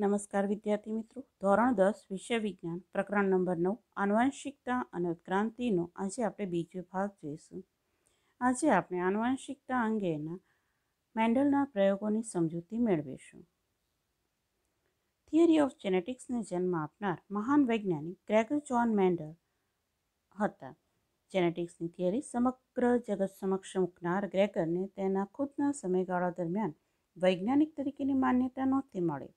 નમસ્કાર વિદ્યાર્થી મિત્રો ધોરણ દસ વિષય વિજ્ઞાન પ્રકરણ નંબર નવ આનુવંશિકતા અને ઉત્ક્રાંતિનો આજે આપણે બીજો ભાગ જોઈશું આજે આપણે આનુવાંશિકતા અંગેના મેન્ડલના પ્રયોગોની સમજૂતી મેળવીશું થિયરી ઓફ જેનેટિક્સને જન્મ આપનાર મહાન વૈજ્ઞાનિક ગ્રેગર જોન મેન્ડલ હતા જેનેટિક્સની થિયરી સમગ્ર જગત સમક્ષ મૂકનાર ગ્રેગરને તેના ખુદના સમયગાળા દરમિયાન વૈજ્ઞાનિક તરીકેની માન્યતા નહોતી મળી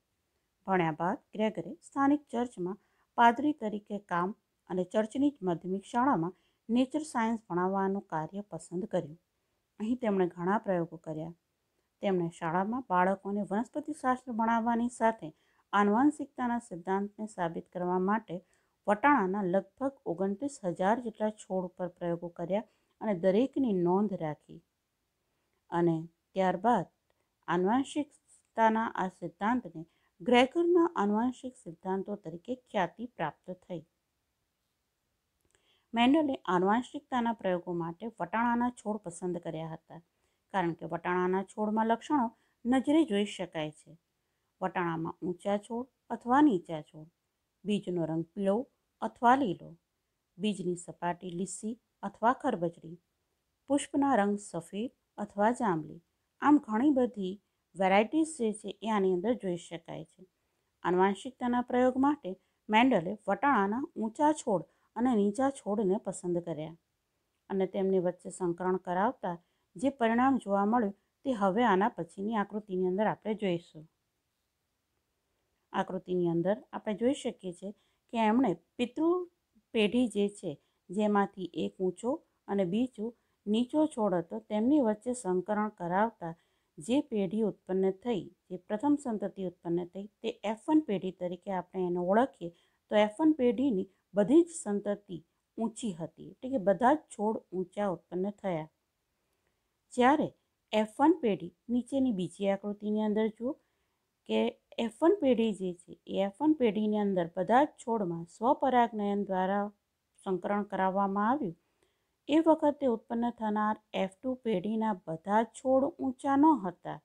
ભણ્યા બાદ ગ્રેગરે સ્થાનિક ચર્ચમાં પાદરી તરીકે કામ અને ચર્ચની જ માધ્યમિક શાળામાં નેચર સાયન્સ ભણાવવાનું કાર્ય પસંદ કર્યું અહીં તેમણે ઘણા પ્રયોગો કર્યા તેમણે શાળામાં બાળકોને વનસ્પતિશાસ્ત્ર ભણાવવાની સાથે આનુવંશિકતાના સિદ્ધાંતને સાબિત કરવા માટે વટાણાના લગભગ ઓગણત્રીસ હજાર જેટલા છોડ ઉપર પ્રયોગો કર્યા અને દરેકની નોંધ રાખી અને ત્યારબાદ આનુવાંશિકતાના આ સિદ્ધાંતને ગ્રેગરના આનુવંશિક સિદ્ધાંતો તરીકે ખ્યાતિ પ્રાપ્ત થઈ મેન્ડલે આનુવંશિકતાના પ્રયોગો માટે વટાણાના છોડ પસંદ કર્યા હતા કારણ કે વટાણાના છોડમાં લક્ષણો નજરે જોઈ શકાય છે વટાણામાં ઊંચા છોડ અથવા નીચા છોડ બીજનો રંગ પીળો અથવા લીલો બીજની સપાટી લીસી અથવા ખરબચડી પુષ્પના રંગ સફેદ અથવા જાંબલી આમ ઘણી બધી વેરાયટીઝ જે છે એ આની અંદર જોઈ શકાય છે આનુવાંશિકતાના પ્રયોગ માટે મેન્ડલે વટાણાના ઊંચા છોડ અને નીચા છોડને પસંદ કર્યા અને તેમની વચ્ચે સંકરણ કરાવતા જે પરિણામ જોવા મળ્યું તે હવે આના પછીની આકૃતિની અંદર આપણે જોઈશું આકૃતિની અંદર આપણે જોઈ શકીએ છીએ કે એમણે પિતૃ પેઢી જે છે જેમાંથી એક ઊંચો અને બીજો નીચો છોડ હતો તેમની વચ્ચે સંકરણ કરાવતા જે પેઢી ઉત્પન્ન થઈ જે પ્રથમ સંતતિ ઉત્પન્ન થઈ તે એફ વન પેઢી તરીકે આપણે એને ઓળખીએ તો એફ વન પેઢીની બધી જ સંતતિ ઊંચી હતી એટલે કે બધા જ છોડ ઊંચા ઉત્પન્ન થયા જ્યારે એફ વન પેઢી નીચેની બીજી આકૃતિની અંદર જુઓ કે એફ વન પેઢી જે છે એ એફ વન પેઢીની અંદર બધા જ છોડમાં સ્વપરાગનયન દ્વારા સંકરણ કરાવવામાં આવ્યું એ વખતે ઉત્પન્ન થનાર એફ ટુ પેઢીના બધા છોડ ઊંચા ન હતા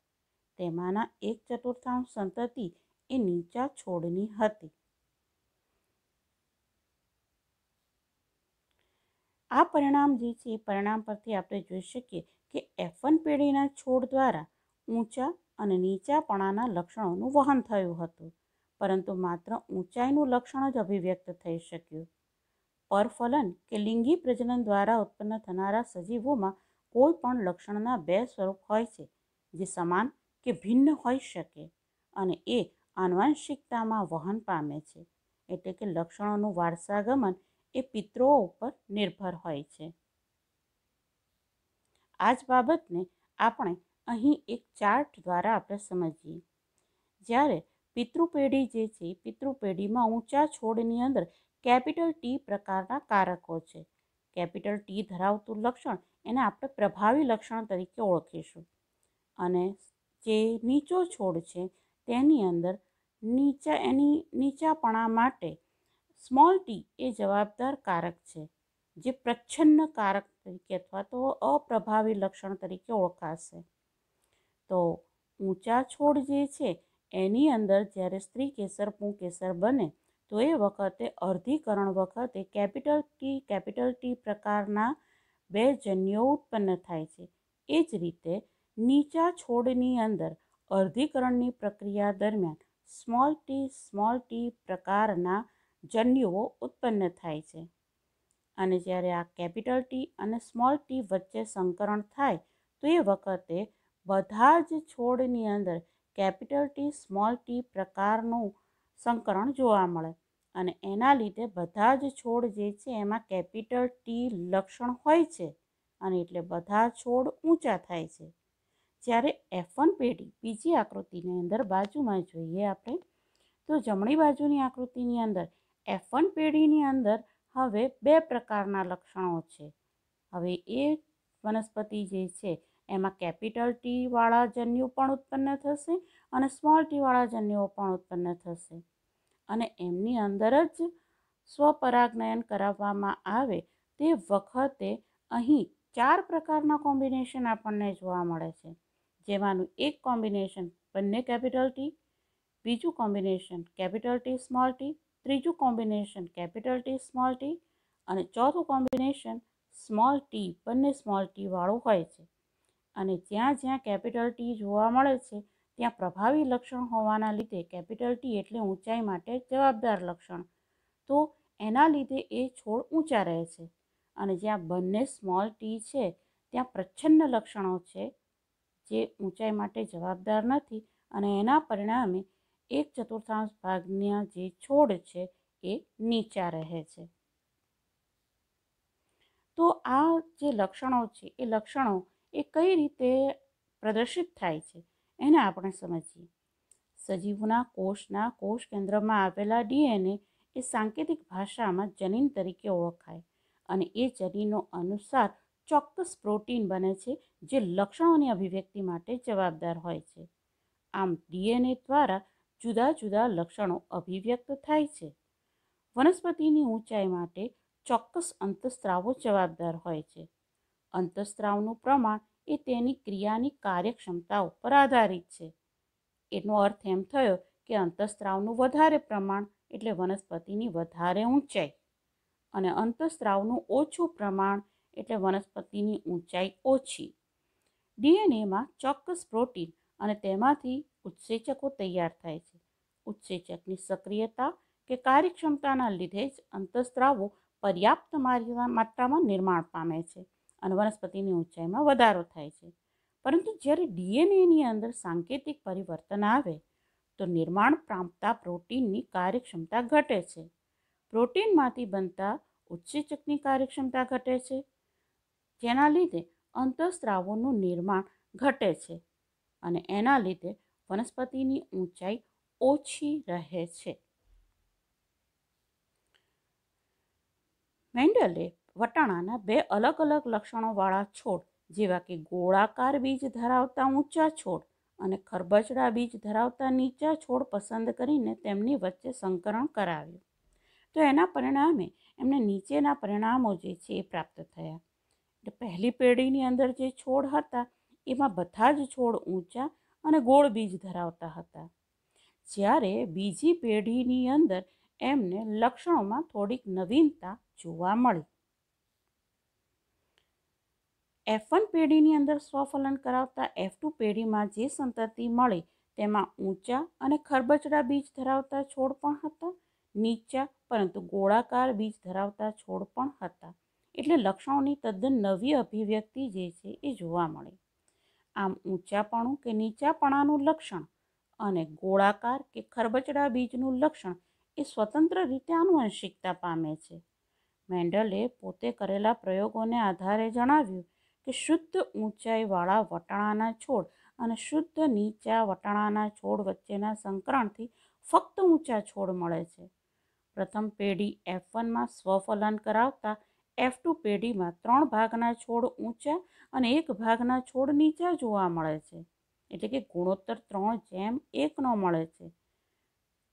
તેમાંના એક ચતુર્થાંશ સંતતિ એ નીચા છોડની હતી આ પરિણામ જે છે એ પરિણામ પરથી આપણે જોઈ શકીએ કે એફ વન પેઢીના છોડ દ્વારા ઊંચા અને નીચાપણાના લક્ષણોનું વહન થયું હતું પરંતુ માત્ર ઊંચાઈનું લક્ષણ જ અભિવ્યક્ત થઈ શક્યું પરફલન કે લિંગી પ્રજનન દ્વારા ઉત્પન્ન થનારા સજીવોમાં કોઈ પણ લક્ષણના બે સ્વરૂપ હોય છે જે સમાન કે ભિન્ન હોઈ શકે અને એ આનુવંશિકતામાં વહન પામે છે એટલે કે લક્ષણોનું વારસાગમન એ પિત્રો ઉપર નિર્ભર હોય છે આ જ બાબતને આપણે અહીં એક ચાર્ટ દ્વારા આપણે સમજીએ જ્યારે પિતૃપેઢી જે છે પિતૃપેઢીમાં ઊંચા છોડની અંદર કેપિટલ ટી પ્રકારના કારકો છે કેપિટલ ટી ધરાવતું લક્ષણ એને આપણે પ્રભાવી લક્ષણ તરીકે ઓળખીશું અને જે નીચો છોડ છે તેની અંદર નીચા એની નીચાપણા માટે સ્મોલ ટી એ જવાબદાર કારક છે જે પ્રચ્છન્ન કારક તરીકે અથવા તો અપ્રભાવી લક્ષણ તરીકે ઓળખાશે તો ઊંચા છોડ જે છે એની અંદર જ્યારે સ્ત્રી કેસર પૂ કેસર બને તો એ વખતે અર્ધીકરણ વખતે કેપિટલ ટી કેપિટલ ટી પ્રકારના બે જન્યો ઉત્પન્ન થાય છે એ જ રીતે નીચા છોડની અંદર અર્ધીકરણની પ્રક્રિયા દરમિયાન સ્મોલ ટી સ્મોલ ટી પ્રકારના જન્યુઓ ઉત્પન્ન થાય છે અને જ્યારે આ કેપિટલ ટી અને સ્મોલ ટી વચ્ચે સંકરણ થાય તો એ વખતે બધા જ છોડની અંદર કેપિટલ ટી સ્મોલ ટી પ્રકારનું સંકરણ જોવા મળે અને એના લીધે બધા જ છોડ જે છે એમાં કેપિટલ ટી લક્ષણ હોય છે અને એટલે બધા છોડ ઊંચા થાય છે જ્યારે એફન પેઢી બીજી આકૃતિની અંદર બાજુમાં જોઈએ આપણે તો જમણી બાજુની આકૃતિની અંદર એફન પેઢીની અંદર હવે બે પ્રકારના લક્ષણો છે હવે એ વનસ્પતિ જે છે એમાં કેપિટલ ટીવાળા જન્યુ પણ ઉત્પન્ન થશે અને સ્મોલ ટીવાળા જન્યુઓ પણ ઉત્પન્ન થશે અને એમની અંદર જ સ્વપરાગનયન કરાવવામાં આવે તે વખતે અહીં ચાર પ્રકારના કોમ્બિનેશન આપણને જોવા મળે છે જેમાંનું એક કોમ્બિનેશન બંને કેપિટલ ટી બીજું combination capital T small T ત્રીજું combination capital T small T અને ચોથું કોમ્બિનેશન સ્મોલ ટી બંને સ્મોલ ટીવાળું હોય છે અને જ્યાં જ્યાં કેપિટલ ટી જોવા મળે છે ત્યાં પ્રભાવી લક્ષણ હોવાના લીધે કેપિટલ ટી એટલે ઊંચાઈ માટે જવાબદાર લક્ષણ તો એના લીધે એ છોડ ઊંચા રહે છે અને જ્યાં બંને સ્મોલ ટી છે ત્યાં પ્રચ્છન્ન લક્ષણો છે જે ઊંચાઈ માટે જવાબદાર નથી અને એના પરિણામે એક ચતુર્થાંશ ભાગના જે છોડ છે એ નીચા રહે છે તો આ જે લક્ષણો છે એ લક્ષણો એ કઈ રીતે પ્રદર્શિત થાય છે એને આપણે સમજીએ સજીવના કોષના કોષ કેન્દ્રમાં આવેલા ડીએનએ એ સાંકેતિક ભાષામાં જનીન તરીકે ઓળખાય અને એ જનીનો અનુસાર ચોક્કસ પ્રોટીન બને છે જે લક્ષણોની અભિવ્યક્તિ માટે જવાબદાર હોય છે આમ ડીએનએ દ્વારા જુદા જુદા લક્ષણો અભિવ્યક્ત થાય છે વનસ્પતિની ઊંચાઈ માટે ચોક્કસ અંતસ્ત્રાવો જવાબદાર હોય છે અંતસ્ત્રાવનું પ્રમાણ એ તેની ક્રિયાની કાર્યક્ષમતા ઉપર આધારિત છે એનો અર્થ એમ થયો કે અંતઃસ્ત્રાવનું વધારે પ્રમાણ એટલે વનસ્પતિની વધારે ઊંચાઈ અને અંતઃસ્ત્રાવનું ઓછું પ્રમાણ એટલે વનસ્પતિની ઊંચાઈ ઓછી ડીએનએમાં ચોક્કસ પ્રોટીન અને તેમાંથી ઉત્સેચકો તૈયાર થાય છે ઉત્સેચકની સક્રિયતા કે કાર્યક્ષમતાના લીધે જ અંતઃસ્ત્રાવો પર્યાપ્ત માત્રામાં નિર્માણ પામે છે અને વનસ્પતિની ઊંચાઈમાં વધારો થાય છે પરંતુ જ્યારે ડીએનએની અંદર સાંકેતિક પરિવર્તન આવે તો નિર્માણ પામતા પ્રોટીનની કાર્યક્ષમતા ઘટે છે પ્રોટીનમાંથી બનતા ઉત્સેચકની કાર્યક્ષમતા ઘટે છે જેના લીધે અંતઃસ્ત્રાવોનું નિર્માણ ઘટે છે અને એના લીધે વનસ્પતિની ઊંચાઈ ઓછી રહે છે મેન્ડલે વટાણાના બે અલગ અલગ લક્ષણોવાળા છોડ જેવા કે ગોળાકાર બીજ ધરાવતા ઊંચા છોડ અને ખરબચડા બીજ ધરાવતા નીચા છોડ પસંદ કરીને તેમની વચ્ચે સંકરણ કરાવ્યું તો એના પરિણામે એમને નીચેના પરિણામો જે છે એ પ્રાપ્ત થયા પહેલી પેઢીની અંદર જે છોડ હતા એમાં બધા જ છોડ ઊંચા અને ગોળ બીજ ધરાવતા હતા જ્યારે બીજી પેઢીની અંદર એમને લક્ષણોમાં થોડીક નવીનતા જોવા મળી એફ વન પેઢીની અંદર સ્વફલન કરાવતા એફ ટુ પેઢીમાં જે સંતતિ મળે તેમાં ઊંચા અને ખરબચડા બીજ ધરાવતા છોડ પણ હતા નીચા પરંતુ ગોળાકાર બીજ ધરાવતા છોડ પણ હતા એટલે લક્ષણોની તદ્દન નવી અભિવ્યક્તિ જે છે એ જોવા મળે આમ ઊંચાપણું કે નીચાપણાનું લક્ષણ અને ગોળાકાર કે ખરબચડા બીજનું લક્ષણ એ સ્વતંત્ર રીતે આનુવંશિકતા પામે છે મેન્ડલે પોતે કરેલા પ્રયોગોને આધારે જણાવ્યું કે શુદ્ધ ઊંચાઈવાળા વટાણાના છોડ અને શુદ્ધ નીચા વટાણાના છોડ વચ્ચેના સંકરણથી ફક્ત ઊંચા છોડ મળે છે પ્રથમ પેઢી એફ વનમાં સ્વફલન કરાવતા એફ ટુ પેઢીમાં ત્રણ ભાગના છોડ ઊંચા અને એક ભાગના છોડ નીચા જોવા મળે છે એટલે કે ગુણોત્તર ત્રણ જેમ એકનો મળે છે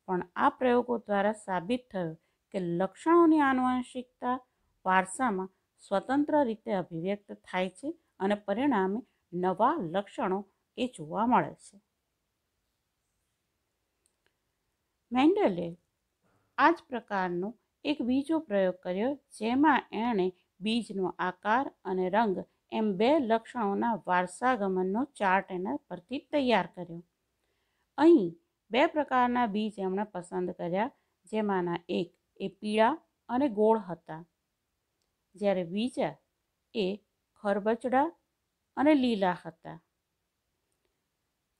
પણ આ પ્રયોગો દ્વારા સાબિત થયું કે લક્ષણોની આનુવંશિકતા વારસામાં સ્વતંત્ર રીતે અભિવ્યક્ત થાય છે અને પરિણામે નવા લક્ષણો એ જોવા મળે છે મેન્ડલે આ જ પ્રકારનો એક બીજો પ્રયોગ કર્યો જેમાં એણે બીજનો આકાર અને રંગ એમ બે લક્ષણોના વારસાગમનનો ચાર્ટ એના પરથી તૈયાર કર્યો અહીં બે પ્રકારના બીજ એમણે પસંદ કર્યા જેમાંના એક એ પીળા અને ગોળ હતા જ્યારે બીજા એ ખરબચડા અને લીલા હતા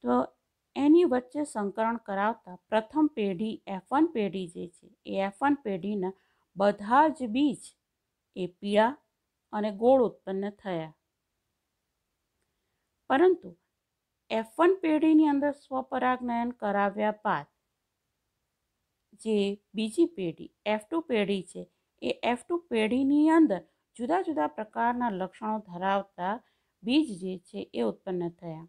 તો એની વચ્ચે સંકરણ કરાવતા પ્રથમ પેઢી એફ વન પેઢી જે છે એ એફ વન પેઢીના બધા જ બીજ એ પીળા અને ગોળ ઉત્પન્ન થયા પરંતુ એફ વન પેઢીની અંદર સ્વપરાગનયન કરાવ્યા બાદ જે બીજી પેઢી એફ ટુ પેઢી છે એ એફ ટુ પેઢીની અંદર જુદા જુદા પ્રકારના લક્ષણો ધરાવતા બીજ જે છે એ ઉત્પન્ન થયા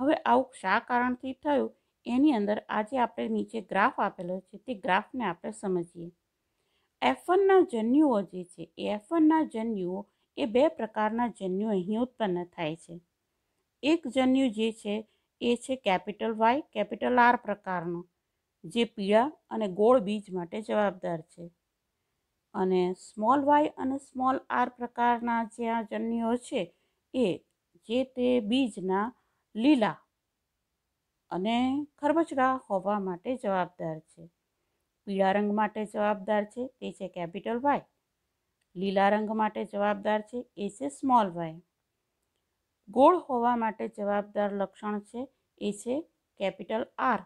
હવે આવું શા કારણથી થયું એની અંદર આજે આપણે નીચે ગ્રાફ આપેલો છે તે ગ્રાફને આપણે સમજીએ એફ વનના જન્યુઓ જે છે એ એફ વનના જન્યુઓ એ બે પ્રકારના જન્યુ અહીં ઉત્પન્ન થાય છે એક જન્યુ જે છે એ છે કેપિટલ વાય કેપિટલ આર પ્રકારનો જે પીળા અને ગોળ બીજ માટે જવાબદાર છે અને સ્મોલ વાય અને સ્મોલ આર પ્રકારના જ્યાં જન્યુઓ છે એ જે તે બીજના લીલા અને ખરબચડા હોવા માટે જવાબદાર છે પીળા રંગ માટે જવાબદાર છે તે છે કેપિટલ વાય લીલા રંગ માટે જવાબદાર છે એ છે સ્મોલ વાય ગોળ હોવા માટે જવાબદાર લક્ષણ છે એ છે કેપિટલ આર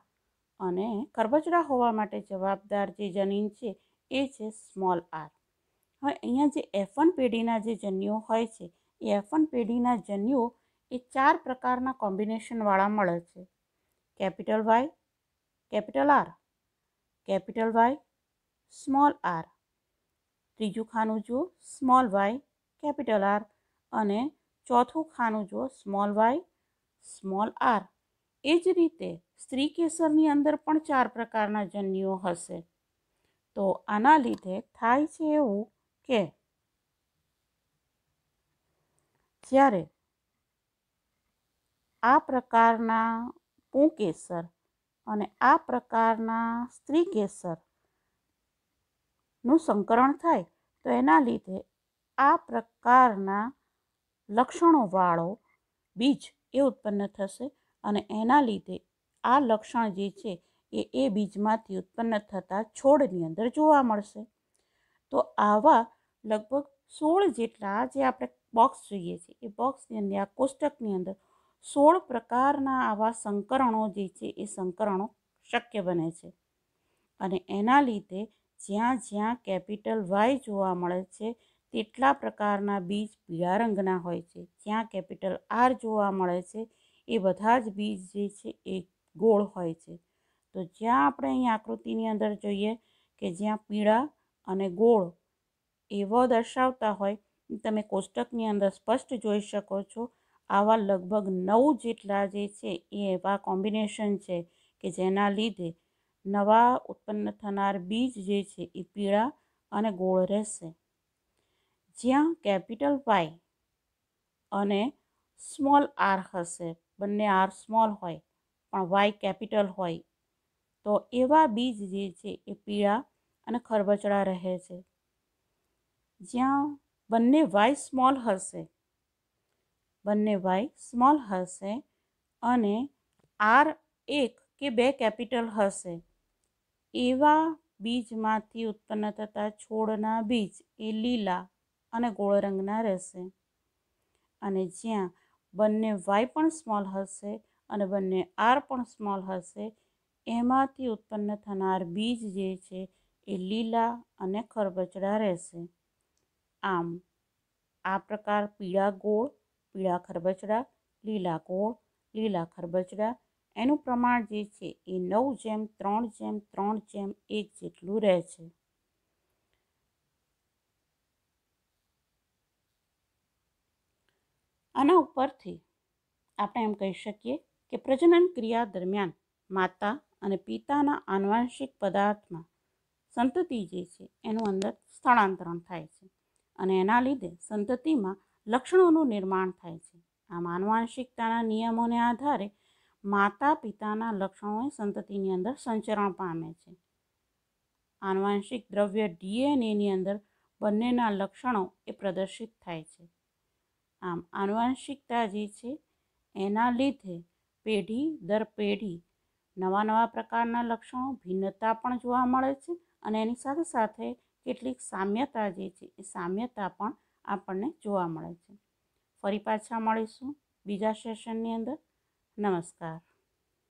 અને ખરબચડા હોવા માટે જવાબદાર જે જનીન છે એ છે સ્મોલ આર હવે અહીંયા જે એફ વન પેઢીના જે જન્યુઓ હોય છે એ એફ વન પેઢીના જન્યુઓ એ ચાર પ્રકારના કોમ્બિનેશનવાળા મળે છે capital Y capital R capital Y small R ત્રીજું ખાનું જુઓ સ્મોલ વાય કેપિટલ આર અને ચોથું ખાનું જુઓ સ્મોલ વાય સ્મોલ આર એ જ રીતે સ્ત્રી કેસરની અંદર પણ ચાર પ્રકારના જન્યુઓ હશે તો આના લીધે થાય છે એવું કે જ્યારે આ પ્રકારના પૂકેસર અને આ પ્રકારના સ્ત્રી કેસર સંકરણ થાય તો એના લીધે આ પ્રકારના લક્ષણોવાળો બીજ એ ઉત્પન્ન થશે અને એના લીધે આ લક્ષણ જે છે એ એ બીજમાંથી ઉત્પન્ન થતા છોડની અંદર જોવા મળશે તો આવા લગભગ સોળ જેટલા જે આપણે બોક્સ જોઈએ છે એ બોક્સની અંદર આ કોષ્ટકની અંદર સોળ પ્રકારના આવા સંકરણો જે છે એ સંકરણો શક્ય બને છે અને એના લીધે જ્યાં જ્યાં કેપિટલ વાય જોવા મળે છે તેટલા પ્રકારના બીજ પીળા રંગના હોય છે જ્યાં કેપિટલ આર જોવા મળે છે એ બધા જ બીજ જે છે એ ગોળ હોય છે તો જ્યાં આપણે અહીં આકૃતિની અંદર જોઈએ કે જ્યાં પીળા અને ગોળ એવો દર્શાવતા હોય તમે કોષ્ટકની અંદર સ્પષ્ટ જોઈ શકો છો આવા લગભગ નવ જેટલા જે છે એ એવા કોમ્બિનેશન છે કે જેના લીધે નવા ઉત્પન્ન થનાર બીજ જે છે એ પીળા અને ગોળ રહેશે જ્યાં કેપિટલ વાય અને સ્મોલ આર હશે બંને આર સ્મોલ હોય પણ વાય કેપિટલ હોય તો એવા બીજ જે છે એ પીળા અને ખરબચડા રહે છે જ્યાં બંને વાય સ્મોલ હશે બંને વાય સ્મોલ હશે અને આર એક કે બે કેપિટલ હશે એવા બીજમાંથી ઉત્પન્ન થતા છોડના બીજ એ લીલા અને ગોળ રંગના રહેશે અને જ્યાં બંને વાય પણ સ્મોલ હશે અને બંને આર પણ સ્મોલ હશે એમાંથી ઉત્પન્ન થનાર બીજ જે છે એ લીલા અને ખરબચડા રહેશે આમ આ પ્રકાર પીળા ગોળ પીળા ખરબચડા લીલા ગોળ લીલા ખરબચડા એનું પ્રમાણ જે છે એ નવ જેમ ત્રણ જેમ ત્રણ જેમ એક જેટલું રહે છે આના ઉપરથી આપણે એમ કહી શકીએ કે પ્રજનન ક્રિયા દરમિયાન માતા અને પિતાના આનુવાંશિક પદાર્થમાં સંતતિ જે છે એનું અંદર સ્થળાંતરણ થાય છે અને એના લીધે સંતતિમાં લક્ષણોનું નિર્માણ થાય છે આમ આનુવાંશિકતાના નિયમોને આધારે માતા પિતાના લક્ષણો સંતતિની અંદર સંચરણ પામે છે આનુવાંશિક દ્રવ્ય ડીએનએની અંદર બંનેના લક્ષણો એ પ્રદર્શિત થાય છે આમ આનુવાંશિકતા જે છે એના લીધે પેઢી દર પેઢી નવા નવા પ્રકારના લક્ષણો ભિન્નતા પણ જોવા મળે છે અને એની સાથે સાથે કેટલીક સામ્યતા જે છે એ સામ્યતા પણ આપણને જોવા મળે છે ફરી પાછા મળીશું બીજા સેશનની અંદર નમસ્કાર